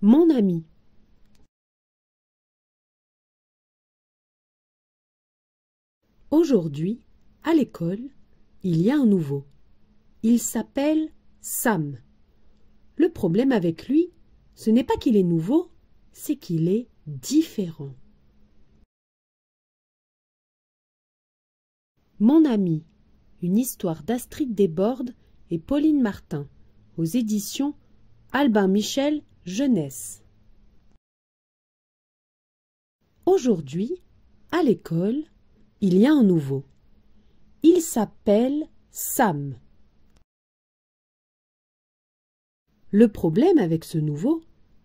Mon ami. Aujourd'hui, à l'école, il y a un nouveau. Il s'appelle Sam. Le problème avec lui, ce n'est pas qu'il est nouveau, c'est qu'il est différent. Mon ami, une histoire d'Astrid Desbordes et Pauline Martin, aux éditions Albin Michel jeunesse. Aujourd'hui, à l'école, il y a un nouveau. Il s'appelle Sam. Le problème avec ce nouveau,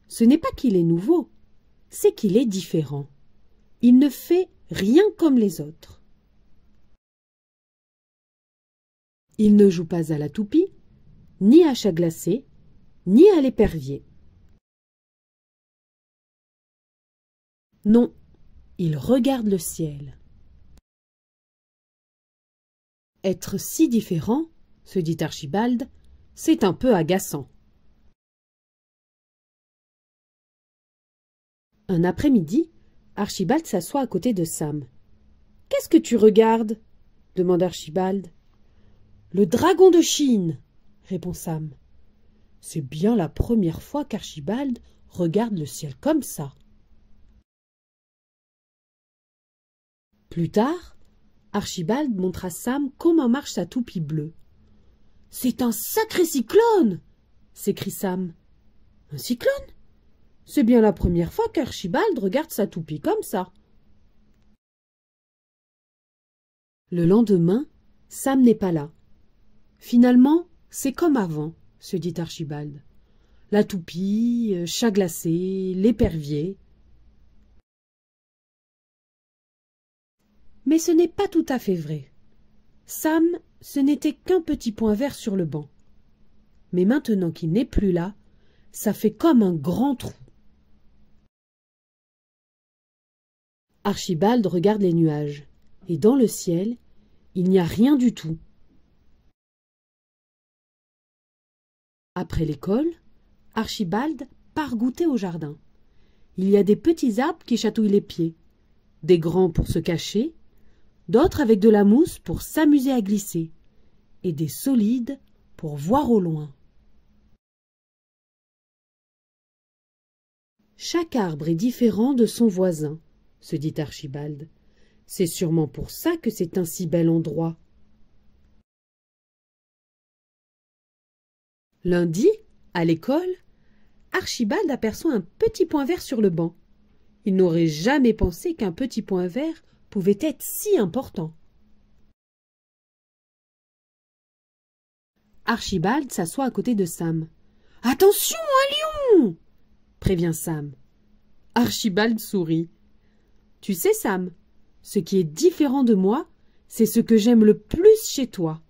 ce n'est pas qu'il est nouveau, c'est qu'il est différent. Il ne fait rien comme les autres. Il ne joue pas à la toupie, ni à chat glacé, ni à l'épervier. Non, il regarde le ciel. Être si différent, se dit Archibald, c'est un peu agaçant. Un après-midi, Archibald s'assoit à côté de Sam. Qu'est-ce que tu regardes demande Archibald. Le dragon de Chine, répond Sam. C'est bien la première fois qu'Archibald regarde le ciel comme ça. Plus tard, Archibald montra Sam comment marche sa toupie bleue. C'est un sacré cyclone s'écrie Sam. Un cyclone C'est bien la première fois qu'Archibald regarde sa toupie comme ça. Le lendemain, Sam n'est pas là. Finalement, c'est comme avant, se dit Archibald. La toupie, euh, chat glacé, l'épervier, mais ce n'est pas tout à fait vrai. Sam, ce n'était qu'un petit point vert sur le banc. Mais maintenant qu'il n'est plus là, ça fait comme un grand trou. Archibald regarde les nuages, et dans le ciel, il n'y a rien du tout. Après l'école, Archibald part goûter au jardin. Il y a des petits arbres qui chatouillent les pieds, des grands pour se cacher, d'autres avec de la mousse pour s'amuser à glisser, et des solides pour voir au loin. Chaque arbre est différent de son voisin, se dit Archibald. C'est sûrement pour ça que c'est un si bel endroit. Lundi, à l'école, Archibald aperçoit un petit point vert sur le banc. Il n'aurait jamais pensé qu'un petit point vert pouvait être si important. Archibald s'assoit à côté de Sam. Attention, un lion prévient Sam. Archibald sourit. Tu sais, Sam, ce qui est différent de moi, c'est ce que j'aime le plus chez toi.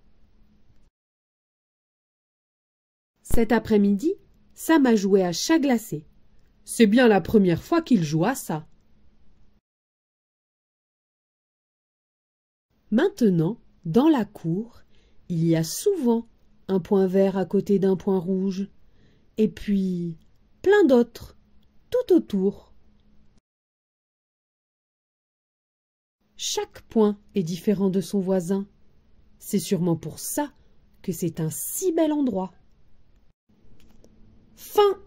Cet après-midi, Sam a joué à chat glacé. C'est bien la première fois qu'il joue à ça. Maintenant, dans la cour, il y a souvent un point vert à côté d'un point rouge, et puis plein d'autres, tout autour. Chaque point est différent de son voisin. C'est sûrement pour ça que c'est un si bel endroit. Fin